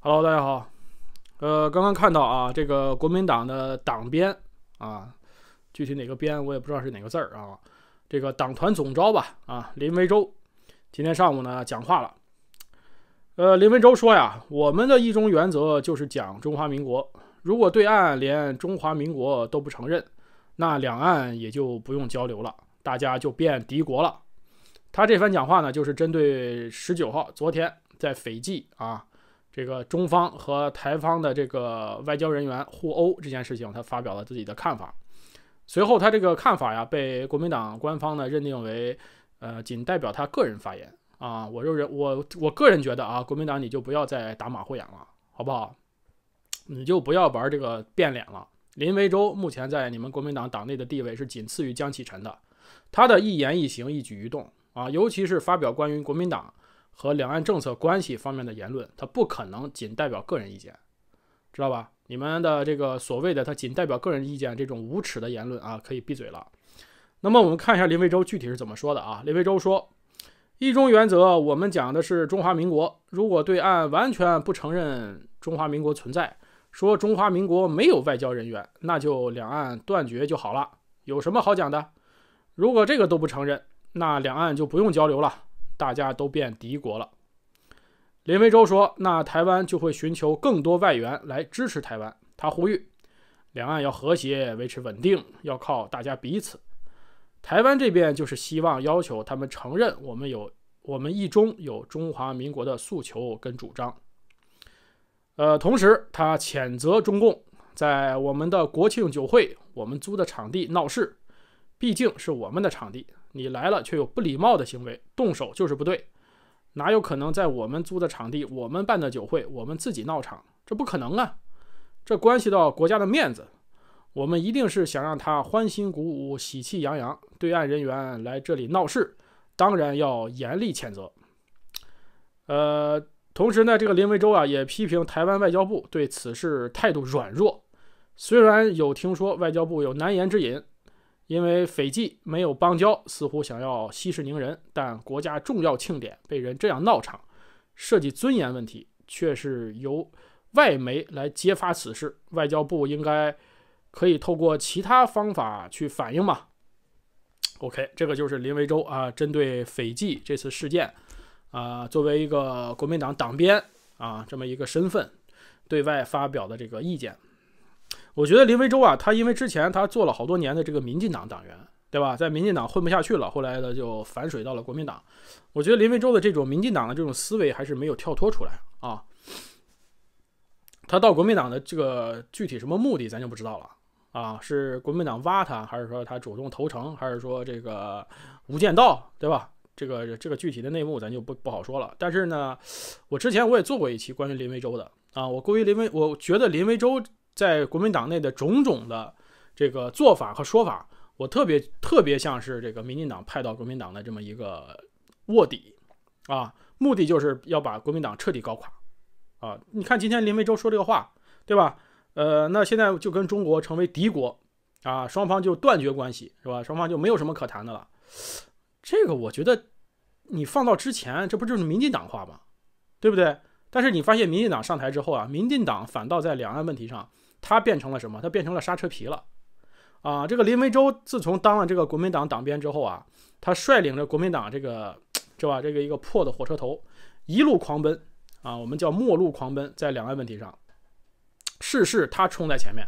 Hello，大家好。呃，刚刚看到啊，这个国民党的党编啊，具体哪个编我也不知道是哪个字儿啊。这个党团总召吧，啊，林维洲今天上午呢讲话了。呃，林维洲说呀，我们的一中原则就是讲中华民国。如果对岸连中华民国都不承认，那两岸也就不用交流了，大家就变敌国了。他这番讲话呢，就是针对十九号昨天在斐济啊。这个中方和台方的这个外交人员互殴这件事情，他发表了自己的看法。随后，他这个看法呀，被国民党官方呢认定为，呃，仅代表他个人发言啊。我就认我，我个人觉得啊，国民党你就不要再打马虎眼了，好不好？你就不要玩这个变脸了。林维洲目前在你们国民党党内的地位是仅次于江启臣的，他的一言一行、一举一动啊，尤其是发表关于国民党。和两岸政策关系方面的言论，它不可能仅代表个人意见，知道吧？你们的这个所谓的它仅代表个人意见这种无耻的言论啊，可以闭嘴了。那么我们看一下林徽州具体是怎么说的啊？林徽州说：“一中原则，我们讲的是中华民国。如果对岸完全不承认中华民国存在，说中华民国没有外交人员，那就两岸断绝就好了，有什么好讲的？如果这个都不承认，那两岸就不用交流了。”大家都变敌国了，林维洲说：“那台湾就会寻求更多外援来支持台湾。”他呼吁两岸要和谐，维持稳定，要靠大家彼此。台湾这边就是希望要求他们承认我们有我们一中有中华民国的诉求跟主张。呃，同时他谴责中共在我们的国庆酒会，我们租的场地闹事，毕竟是我们的场地。你来了却有不礼貌的行为，动手就是不对。哪有可能在我们租的场地，我们办的酒会，我们自己闹场，这不可能啊！这关系到国家的面子，我们一定是想让他欢欣鼓舞、喜气洋洋。对岸人员来这里闹事，当然要严厉谴责。呃，同时呢，这个林维洲啊也批评台湾外交部对此事态度软弱，虽然有听说外交部有难言之隐。因为斐济没有邦交，似乎想要息事宁人，但国家重要庆典被人这样闹场，涉及尊严问题，却是由外媒来揭发此事。外交部应该可以透过其他方法去反映嘛？OK，这个就是林维洲啊，针对斐济这次事件啊，作为一个国民党党鞭啊，这么一个身份，对外发表的这个意见。我觉得林维洲啊，他因为之前他做了好多年的这个民进党党员，对吧？在民进党混不下去了，后来呢就反水到了国民党。我觉得林维洲的这种民进党的这种思维还是没有跳脱出来啊。他到国民党的这个具体什么目的，咱就不知道了啊。是国民党挖他，还是说他主动投诚，还是说这个无间道，对吧？这个这个具体的内幕咱就不不好说了。但是呢，我之前我也做过一期关于林维洲的啊，我归于林维，我觉得林维洲。在国民党内的种种的这个做法和说法，我特别特别像是这个民进党派到国民党的这么一个卧底啊，目的就是要把国民党彻底搞垮啊！你看今天林维洲说这个话，对吧？呃，那现在就跟中国成为敌国啊，双方就断绝关系是吧？双方就没有什么可谈的了。这个我觉得你放到之前，这不就是民进党话吗？对不对？但是你发现民进党上台之后啊，民进党反倒在两岸问题上。他变成了什么？他变成了刹车皮了，啊！这个林维洲自从当了这个国民党党鞭之后啊，他率领着国民党这个，是吧？这个一个破的火车头一路狂奔啊，我们叫末路狂奔，在两岸问题上，事事他冲在前面，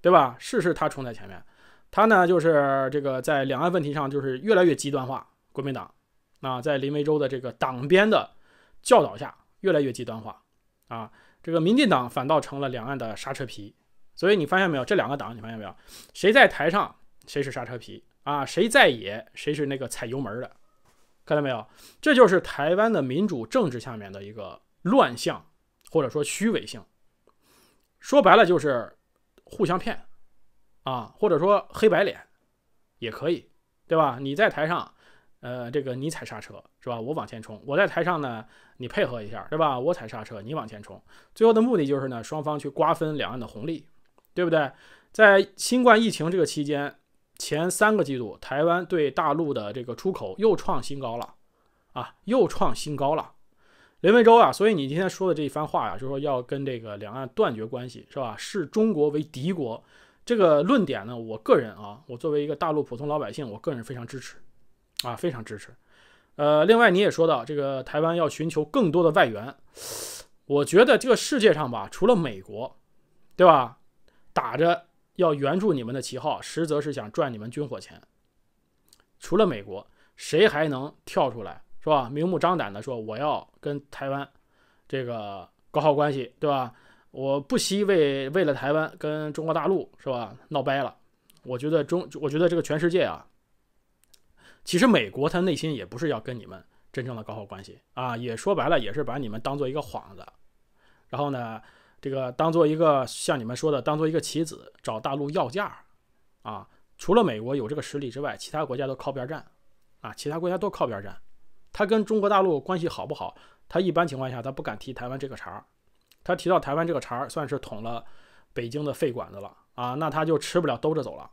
对吧？事事他冲在前面，他呢就是这个在两岸问题上就是越来越极端化，国民党啊，在林维洲的这个党鞭的教导下越来越极端化啊。这个民进党反倒成了两岸的刹车皮，所以你发现没有？这两个党，你发现没有？谁在台上谁是刹车皮啊？谁在野谁是那个踩油门的？看到没有？这就是台湾的民主政治下面的一个乱象，或者说虚伪性。说白了就是互相骗啊，或者说黑白脸也可以，对吧？你在台上。呃，这个你踩刹车是吧？我往前冲。我在台上呢，你配合一下对吧？我踩刹车，你往前冲。最后的目的就是呢，双方去瓜分两岸的红利，对不对？在新冠疫情这个期间，前三个季度，台湾对大陆的这个出口又创新高了，啊，又创新高了。林维洲啊，所以你今天说的这一番话呀，就是说要跟这个两岸断绝关系是吧？视中国为敌国，这个论点呢，我个人啊，我作为一个大陆普通老百姓，我个人非常支持。啊，非常支持。呃，另外你也说到这个台湾要寻求更多的外援，我觉得这个世界上吧，除了美国，对吧？打着要援助你们的旗号，实则是想赚你们军火钱。除了美国，谁还能跳出来，是吧？明目张胆的说我要跟台湾这个搞好关系，对吧？我不惜为为了台湾跟中国大陆，是吧？闹掰了。我觉得中，我觉得这个全世界啊。其实美国他内心也不是要跟你们真正的搞好关系啊，也说白了也是把你们当做一个幌子，然后呢，这个当做一个像你们说的当做一个棋子，找大陆要价，啊，除了美国有这个实力之外，其他国家都靠边站，啊，其他国家都靠边站，他跟中国大陆关系好不好，他一般情况下他不敢提台湾这个茬儿，他提到台湾这个茬儿算是捅了北京的肺管子了啊，那他就吃不了兜着走了，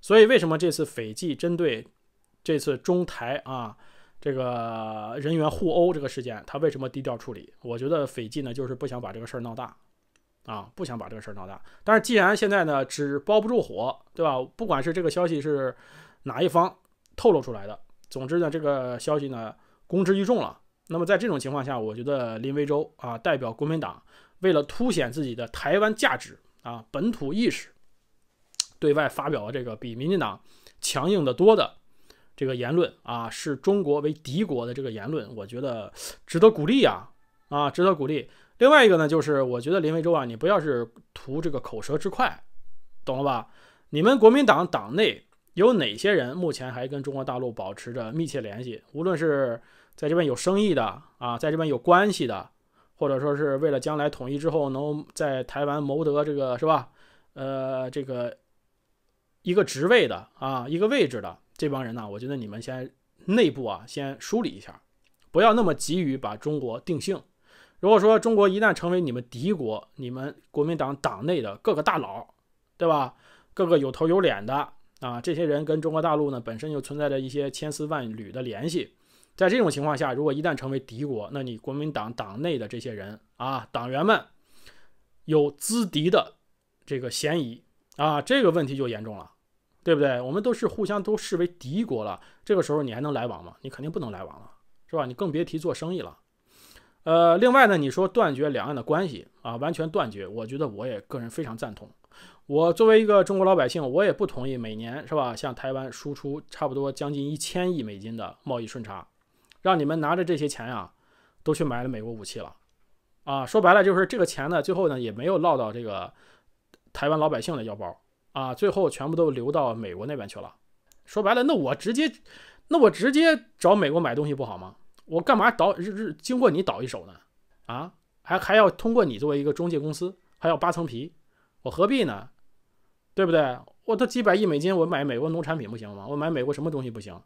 所以为什么这次斐济针对？这次中台啊，这个人员互殴这个事件，他为什么低调处理？我觉得斐济呢，就是不想把这个事儿闹大，啊，不想把这个事儿闹大。但是既然现在呢，纸包不住火，对吧？不管是这个消息是哪一方透露出来的，总之呢，这个消息呢，公之于众了。那么在这种情况下，我觉得林维洲啊，代表国民党，为了凸显自己的台湾价值啊，本土意识，对外发表了这个比民进党强硬的多的。这个言论啊，视中国为敌国的这个言论，我觉得值得鼓励啊啊，值得鼓励。另外一个呢，就是我觉得林维洲啊，你不要是图这个口舌之快，懂了吧？你们国民党党内有哪些人目前还跟中国大陆保持着密切联系？无论是在这边有生意的啊，在这边有关系的，或者说是为了将来统一之后能在台湾谋得这个是吧？呃，这个一个职位的啊，一个位置的。这帮人呢，我觉得你们先内部啊，先梳理一下，不要那么急于把中国定性。如果说中国一旦成为你们敌国，你们国民党党内的各个大佬，对吧？各个有头有脸的啊，这些人跟中国大陆呢本身又存在着一些千丝万缕的联系，在这种情况下，如果一旦成为敌国，那你国民党党内的这些人啊，党员们有资敌的这个嫌疑啊，这个问题就严重了。对不对？我们都是互相都视为敌国了，这个时候你还能来往吗？你肯定不能来往了，是吧？你更别提做生意了。呃，另外呢，你说断绝两岸的关系啊，完全断绝，我觉得我也个人非常赞同。我作为一个中国老百姓，我也不同意每年是吧，向台湾输出差不多将近一千亿美金的贸易顺差，让你们拿着这些钱呀，都去买了美国武器了，啊，说白了就是这个钱呢，最后呢也没有落到这个台湾老百姓的腰包。啊，最后全部都流到美国那边去了。说白了，那我直接，那我直接找美国买东西不好吗？我干嘛导日日经过你导一手呢？啊，还还要通过你作为一个中介公司，还要扒层皮，我何必呢？对不对？我这几百亿美金，我买美国农产品不行吗？我买美国什么东西不行？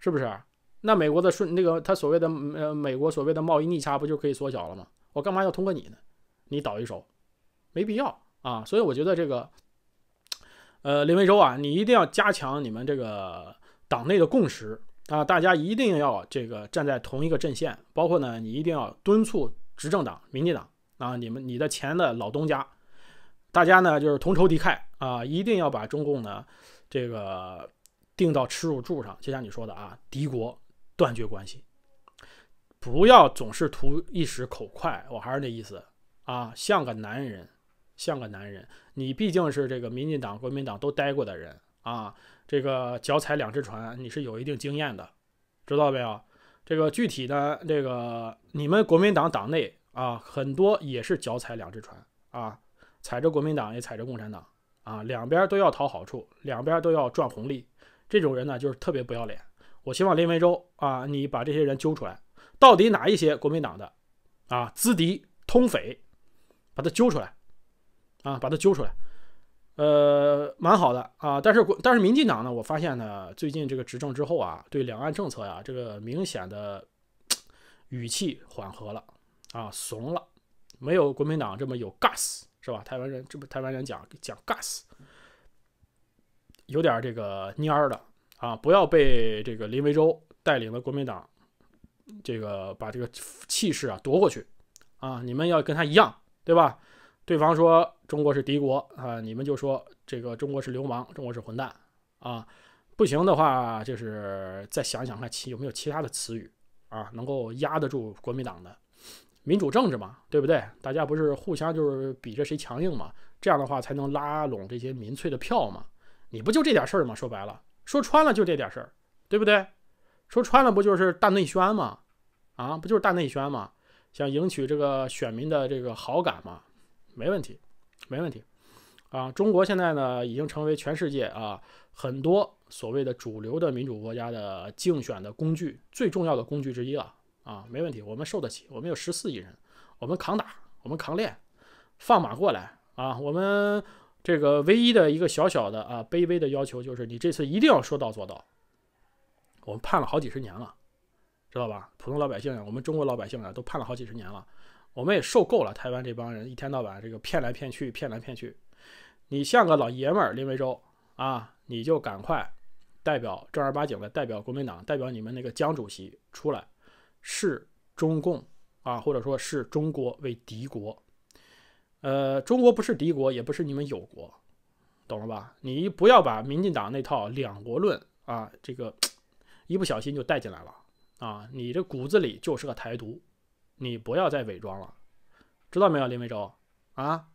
是不是？那美国的顺那个他所谓的呃美国所谓的贸易逆差不就可以缩小了吗？我干嘛要通过你呢？你导一手，没必要啊。所以我觉得这个。呃，林维洲啊，你一定要加强你们这个党内的共识啊，大家一定要这个站在同一个阵线，包括呢，你一定要敦促执政党、民进党啊，你们你的前的老东家，大家呢就是同仇敌忾啊，一定要把中共呢这个定到耻辱柱上，就像你说的啊，敌国断绝关系，不要总是图一时口快，我还是那意思啊，像个男人。像个男人，你毕竟是这个民进党、国民党都待过的人啊，这个脚踩两只船，你是有一定经验的，知道没有？这个具体的这个你们国民党党内啊，很多也是脚踩两只船啊，踩着国民党也踩着共产党啊，两边都要讨好处，两边都要赚红利，这种人呢就是特别不要脸。我希望林维洲啊，你把这些人揪出来，到底哪一些国民党的啊资敌通匪，把他揪出来。啊，把他揪出来，呃，蛮好的啊。但是，但是民进党呢？我发现呢，最近这个执政之后啊，对两岸政策呀，这个明显的语气缓和了啊，怂了，没有国民党这么有 gas，是吧？台湾人这不，台湾人讲讲 gas，有点这个蔫儿的啊。不要被这个林维洲带领的国民党这个把这个气势啊夺过去啊！你们要跟他一样，对吧？对方说中国是敌国啊，你们就说这个中国是流氓，中国是混蛋啊，不行的话就是再想想看其有没有其他的词语啊，能够压得住国民党的民主政治嘛，对不对？大家不是互相就是比着谁强硬嘛，这样的话才能拉拢这些民粹的票嘛，你不就这点事儿吗？说白了，说穿了就这点事儿，对不对？说穿了不就是大内宣吗？啊，不就是大内宣吗？想赢取这个选民的这个好感嘛？没问题，没问题，啊，中国现在呢已经成为全世界啊很多所谓的主流的民主国家的竞选的工具最重要的工具之一了啊，没问题，我们受得起，我们有十四亿人，我们扛打，我们扛练，放马过来啊，我们这个唯一的一个小小的啊卑微的要求就是你这次一定要说到做到，我们盼了好几十年了，知道吧？普通老百姓，我们中国老百姓啊都盼了好几十年了。我们也受够了台湾这帮人一天到晚这个骗来骗去，骗来骗去。你像个老爷们儿林维洲啊，你就赶快代表正儿八经的代表国民党，代表你们那个江主席出来，视中共啊，或者说视中国为敌国。呃，中国不是敌国，也不是你们友国，懂了吧？你不要把民进党那套两国论啊，这个 一不小心就带进来了啊！你这骨子里就是个台独。你不要再伪装了，知道没有，林微洲？啊！